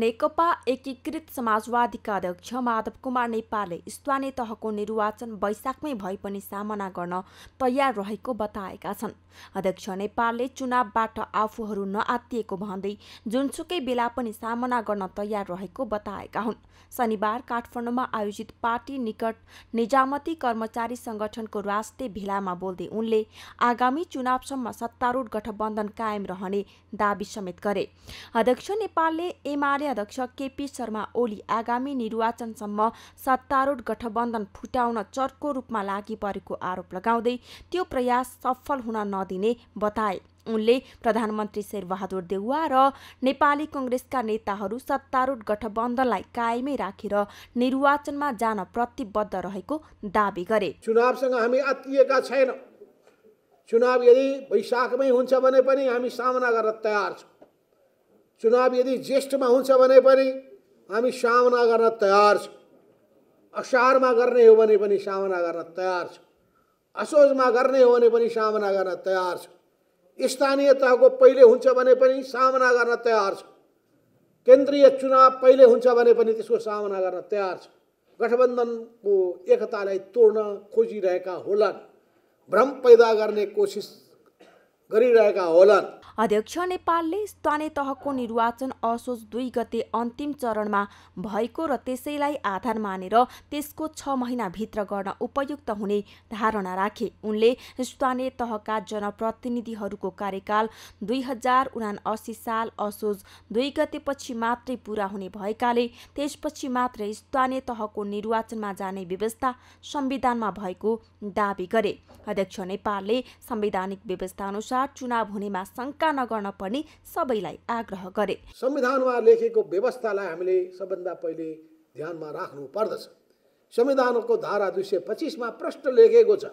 नेकपा एकीकृत समाजवादीका अध्यक्ष माधव कुमार नेपालले स्थानीय तहको निर्वाचन वैशाखमै भए पनि सामना गर्न तयार रहेको बताएका छन् अध्यक्ष नेपालले चुनावबाट आफूहरू नआत्तिएको भन्दै जुनसुकै बेला पनि सामना गर्न तयार रहेको बताएका हुन् शनिबार काठमाडौँमा आयोजित पार्टी निकट निजामती कर्मचारी सङ्गठनको राष्ट्रिय भेलामा बोल्दै उनले आगामी चुनावसम्म सत्तारूढ गठबन्धन कायम रहने दावी समेत गरे अध्यक्ष नेपालले एमआर एमाले अध्यक्ष केपी शर्मा ओली आगामी निर्वाचनसम्म सत्तारूढ गठबन्धन फुटाउन चर्को रूपमा लागि परेको आरोप लगाउँदै त्यो प्रयास सफल हुन नदिने बताए उनले प्रधानमन्त्री शेरबहादुर देउवा र नेपाली कङ्ग्रेसका नेताहरू सत्तारूढ गठबन्धनलाई कायमै राखेर रा, निर्वाचनमा जान प्रतिबद्ध रहेको दावी गरे चुनावसँग हामी आत्तिएका छैनौँ चुनाव यदि वैशाखमै हुन्छ भने पनि हामी सामना गर्न तयार छौँ चुनाव यदि ज्येष्ठ में होने हमी सामना करना तैयार छार करने गर्ने हो सामना करना तैयार छोज में करने हो सामना करना तैयार छौँ स्थानीय तहको पहिले हुन्छ सामना करना तैयार छ्रीय चुनाव पैले होने पर सामना करना तैयार छठबंधन को एकता तोड़ना खोजिरहेका होलान् भ्रम पैदा करने कोशिश गरिरहेका अध्यक्ष नेपालले स्थानीय तहको निर्वाचन असोज दुई गते अन्तिम चरणमा भएको र त्यसैलाई आधार मानेर त्यसको छ महिनाभित्र गर्न उपयुक्त हुने धारणा राखे उनले स्थानीय तहका जनप्रतिनिधिहरूको कार्यकाल दुई हजार उनासी साल असोज दुई गतेपछि मात्रै पुरा हुने भएकाले त्यसपछि मात्रै स्थानीय तहको निर्वाचनमा जाने व्यवस्था संविधानमा भएको दावी गरे अध्यक्ष नेपालले संवैधानिक व्यवस्थाअनुसार चुनाव हुनेमा शङ्का धक्का नगर्न पनि सबैलाई आग्रह गरे संविधानमा लेखेको व्यवस्थालाई हामीले सबभन्दा पहिले ध्यानमा राख्नु पर्दछ संविधानको धारा दुई सय पच्चिसमा प्रश्न लेखेको छ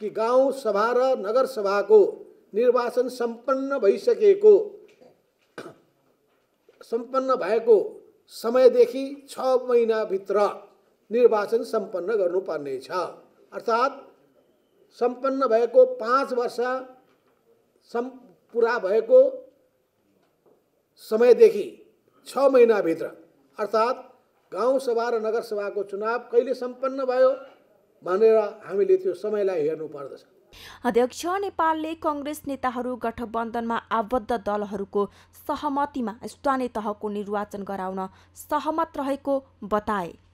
कि गाउँ सभा र नगरसभाको निर्वाचन सम्पन्न भइसकेको सम्पन्न भएको समयदेखि छ महिनाभित्र निर्वाचन सम्पन्न गर्नुपर्ने छ अर्थात् सम्पन्न भएको पाँच वर्ष सम् पुरा भएको समयदेखि छ महिनाभित्र अर्थात् गाउँसभा र नगरसभाको चुनाव कहिले सम्पन्न भयो भनेर हामीले त्यो समयलाई हेर्नु पर्दछ अध्यक्ष नेपालले कङ्ग्रेस नेताहरू गठबन्धनमा आबद्ध दलहरूको सहमतिमा स्थानीय तहको निर्वाचन गराउन सहमत रहेको बताए